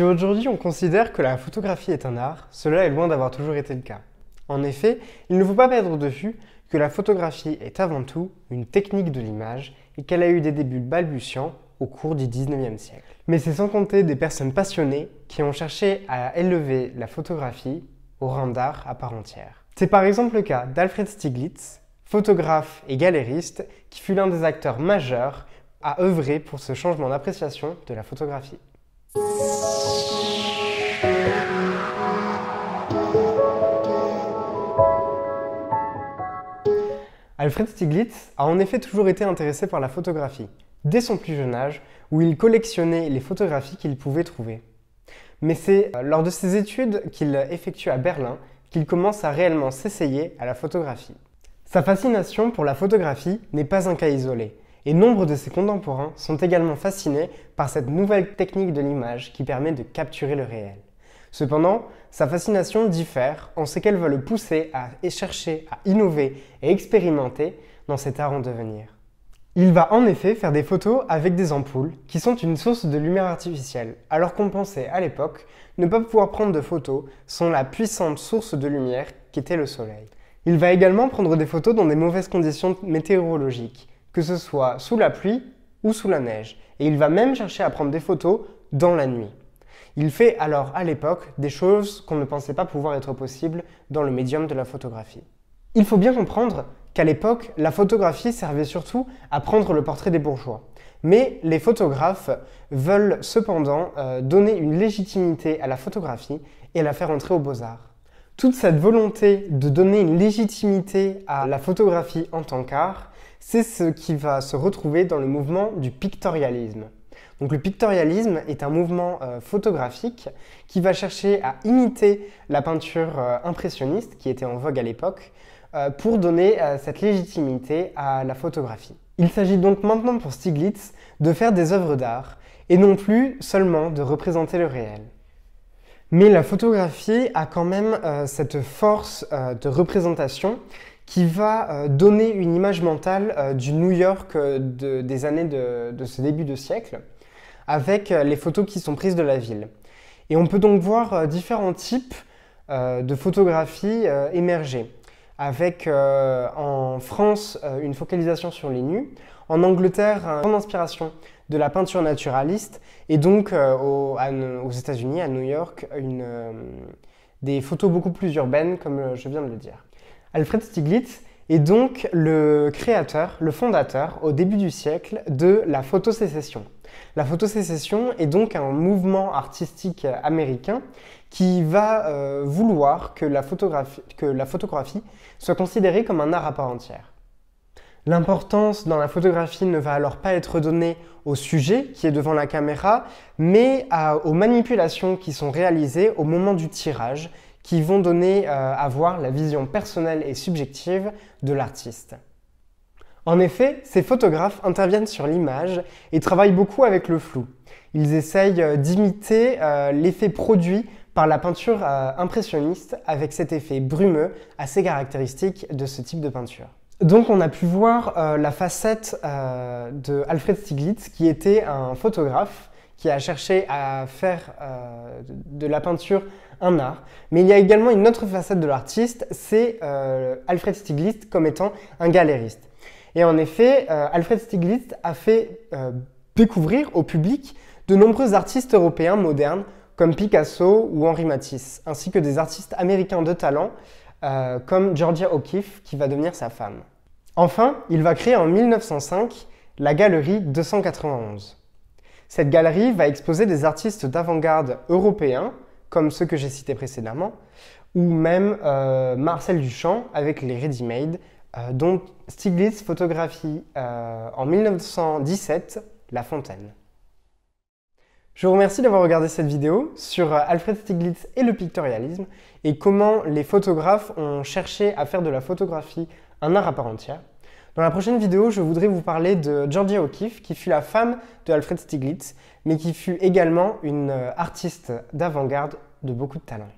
Si aujourd'hui on considère que la photographie est un art, cela est loin d'avoir toujours été le cas. En effet, il ne faut pas perdre de vue que la photographie est avant tout une technique de l'image et qu'elle a eu des débuts balbutiants au cours du 19e siècle. Mais c'est sans compter des personnes passionnées qui ont cherché à élever la photographie au rang d'art à part entière. C'est par exemple le cas d'Alfred Stieglitz, photographe et galériste, qui fut l'un des acteurs majeurs à œuvrer pour ce changement d'appréciation de la photographie. Alfred Stieglitz a en effet toujours été intéressé par la photographie, dès son plus jeune âge, où il collectionnait les photographies qu'il pouvait trouver. Mais c'est euh, lors de ses études qu'il effectue à Berlin qu'il commence à réellement s'essayer à la photographie. Sa fascination pour la photographie n'est pas un cas isolé et nombre de ses contemporains sont également fascinés par cette nouvelle technique de l'image qui permet de capturer le réel. Cependant, sa fascination diffère en ce qu'elle va le pousser à chercher à innover et expérimenter dans cet art en devenir. Il va en effet faire des photos avec des ampoules qui sont une source de lumière artificielle, alors qu'on pensait à l'époque ne pas pouvoir prendre de photos sans la puissante source de lumière qu'était le soleil. Il va également prendre des photos dans des mauvaises conditions météorologiques, que ce soit sous la pluie ou sous la neige, et il va même chercher à prendre des photos dans la nuit. Il fait alors à l'époque des choses qu'on ne pensait pas pouvoir être possibles dans le médium de la photographie. Il faut bien comprendre qu'à l'époque, la photographie servait surtout à prendre le portrait des bourgeois. Mais les photographes veulent cependant euh, donner une légitimité à la photographie et la faire entrer aux beaux-arts. Toute cette volonté de donner une légitimité à la photographie en tant qu'art c'est ce qui va se retrouver dans le mouvement du pictorialisme. Donc le pictorialisme est un mouvement euh, photographique qui va chercher à imiter la peinture euh, impressionniste qui était en vogue à l'époque euh, pour donner cette légitimité à la photographie. Il s'agit donc maintenant pour Stiglitz de faire des œuvres d'art et non plus seulement de représenter le réel. Mais la photographie a quand même cette force de représentation qui va euh, donner une image mentale euh, du New York euh, de, des années de, ce début de siècle, avec les photos qui sont prises de la ville. Et on peut donc voir différents types de photographies émerger, avec en France une focalisation sur les nus, en Angleterre une grande inspiration de la peinture naturaliste, et donc aux, États-Unis, à New York, une, des photos beaucoup plus urbaines, comme je viens de le dire. Alfred Stieglitz est donc le créateur, le fondateur, au début du siècle, de la photosécession. La photosécession est donc un mouvement artistique américain qui va euh, vouloir que la, photographie, soit considérée comme un art à part entière. L'importance dans la photographie ne va alors pas être donnée au sujet qui est devant la caméra, mais aux manipulations qui sont réalisées au moment du tirage qui vont donner euh, à voir la vision personnelle et subjective de l'artiste. En effet, ces photographes interviennent sur l'image et travaillent beaucoup avec le flou. Ils essayent euh, d'imiter euh, l'effet produit par la peinture impressionniste avec cet effet brumeux assez caractéristique de ce type de peinture. Donc on a pu voir la facette de Alfred Stieglitz qui était un photographe qui a cherché à faire euh, de la peinture un art. Mais il y a également une autre facette de l'artiste, c'est euh, Alfred Stieglitz comme étant un galériste. Et en effet, euh, Alfred Stiglitz a fait découvrir au public de nombreux artistes européens modernes comme Picasso ou Henri Matisse, ainsi que des artistes américains de talent comme Georgia O'Keeffe qui va devenir sa femme. Enfin, il va créer en 1905 la galerie 291. Cette galerie va exposer des artistes d'avant-garde européens, comme ceux que j'ai cités précédemment, ou même euh, Marcel Duchamp avec les Ready Made, euh, dont Stiglitz photographie euh, en 1917 La Fontaine. Je vous remercie d'avoir regardé cette vidéo sur Alfred Stiglitz et le pictorialisme et comment les photographes ont cherché à faire de la photographie un art à part entière. Dans la prochaine vidéo, je voudrais vous parler de Georgia O'Keeffe, qui fut la femme de Alfred Stieglitz, mais qui fut également une euh, artiste d'avant-garde de beaucoup de talent.